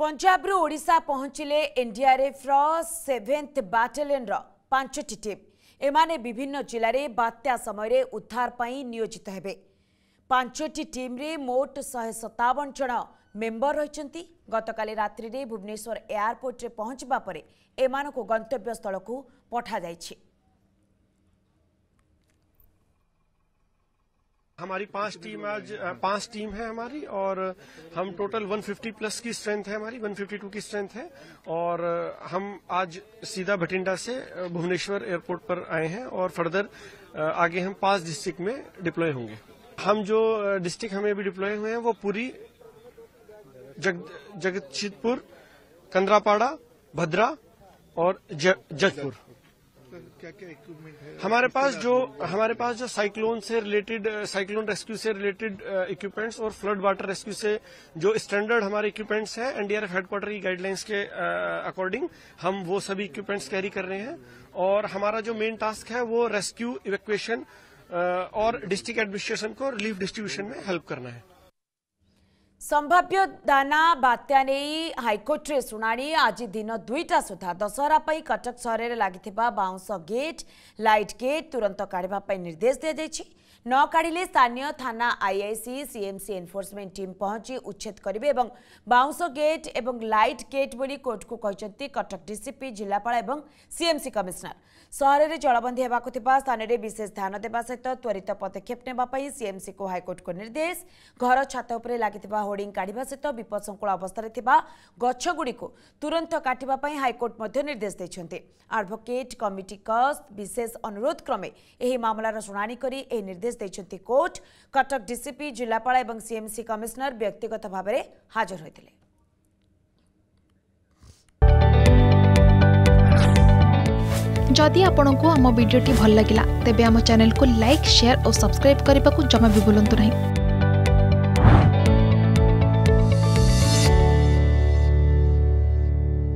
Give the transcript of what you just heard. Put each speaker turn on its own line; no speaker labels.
Odisha Voda पहुँचे एनडिआरएफ्र seventh बाटायन र पाँच T एउने विभिन्न रे उद्धार पई नियोजित हेबे टी टीम मोट गतकाले रात्री रे भुवनेश्वर एयारपोर्टे पहचवा गन्तव्य स्थलको पठाइछ
हमारी पांच टीम आज हाँ। पांच टीम है हमारी और हम टोटल 150 प्लस की स्ट्रेंथ है हमारी 152 की स्ट्रेंथ है और हम आज सीधा भटिंडा से भुवनेश्वर एयरपोर्ट पर आए हैं और फर्दर आगे हम पांच डिस्ट्रिक्ट में डिप्लॉय होंगे हम जो डिस्ट्रिक्ट हमें अभी डिप्लॉय हुए हैं वो पूरी जग, जगतशीतपुर कंद्रापाड़ा भद्रा और जजपुर क्या क्या इक्विपमेंट है हमारे पास जो हमारे पास जो साइक्लोन से रिलेटेड साइक्लोन रेस्क्यू से रिलेटेड इक्विपमेंट्स uh, और फ्लड वाटर रेस्क्यू से जो स्टैंडर्ड हमारे इक्विपमेंट्स है एनडीआरएफ हेडक्वार्टर की गाइडलाइंस के अकॉर्डिंग uh, हम वो सभी इक्विपमेंट्स कैरी कर रहे हैं और हमारा जो मेन टास्क है वो रेस्क्यू इवेक्वेशन uh, और डिस्ट्रिक्ट एडमिनिस्ट्रेशन को रिलीफ डिस्ट्रीब्यूशन में हेल्प करना है
ସମ୍ଭାବ୍ୟ ଦାନା ବାତ୍ୟା ନେଇ ହାଇକୋର୍ଟରେ ଶୁଣାଣି ଆଜି ଦିନ ଦୁଇଟା ସୁଦ୍ଧା ଦଶହରା ପାଇଁ କଟକ ସହରରେ ଲାଗିଥିବା ବାଉଁଶ ଗେଟ୍ ଲାଇଟ୍ ଗେଟ୍ ତୁରନ୍ତ କାଢ଼ିବା ପାଇଁ ନିର୍ଦ୍ଦେଶ ଦିଆଯାଇଛି ନ କାଢ଼ିଲେ ସ୍ଥାନୀୟ ଥାନା ଆଇଆଇସି ସିଏମ୍ସି ଏନ୍ଫୋର୍ସମେଣ୍ଟ ଟିମ୍ ପହଞ୍ଚି ଉଚ୍ଛେଦ କରିବେ ଏବଂ ବାଉଁଶ ଗେଟ୍ ଏବଂ ଲାଇଟ୍ ଗେଟ୍ ବୋଲି କୋର୍ଟକୁ କହିଛନ୍ତି କଟକ ଡିସିପି ଜିଲ୍ଲାପାଳ ଏବଂ ସିଏମ୍ସି କମିଶନର ସହରରେ ଜଳବନ୍ଦୀ ହେବାକୁ ଥିବା ସ୍ଥାନରେ ବିଶେଷ ଧ୍ୟାନ ଦେବା ସହିତ ତ୍ୱରିତ ପଦକ୍ଷେପ ନେବା ପାଇଁ ସିଏମ୍ସିକୁ ହାଇକୋର୍ଟଙ୍କ ନିର୍ଦ୍ଦେଶ ଘର ଛାତ ଉପରେ ଲାଗିଥିବା ହୋଡ଼ି ହୋର୍ଡିଂ କାଢ଼ିବା ସହିତ ବିପଦସଙ୍କୁଳ ଅବସ୍ଥାରେ ଥିବା ଗଛଗୁଡ଼ିକୁ ତୁରନ୍ତ କାଟିବା ପାଇଁ ହାଇକୋର୍ଟ ମଧ୍ୟ ନିର୍ଦ୍ଦେଶ ଦେଇଛନ୍ତି ଆଡଭୋକେଟ୍ କମିଟି କସ୍ ବିଶେଷ ଅନୁରୋଧ କ୍ରମେ ଏହି ମାମଲାର ଶୁଣାଣି କରି ଏହି ନିର୍ଦ୍ଦେଶ ଦେଇଛନ୍ତି କୋର୍ଟ କଟକ ଡିସିପି ଜିଲ୍ଲାପାଳ ଏବଂ ସିଏମ୍ସି କମିଶନର ବ୍ୟକ୍ତିଗତ ଭାବରେ ହାଜର ହୋଇଥିଲେ जदि आपण को आम भिडी भल लगा तेब आम चेल्क लाइक सेयार और सब्सक्राइब करने को जमा
भी बुलां नहीं